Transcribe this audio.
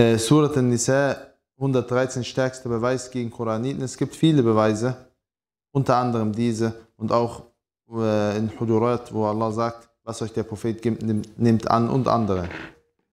Äh, Surat al-Nisa, 113 stärkster Beweis gegen Koraniten. Es gibt viele Beweise, unter anderem diese und auch äh, in Hudurat, wo Allah sagt, was euch der Prophet gibt, nehmt an und andere.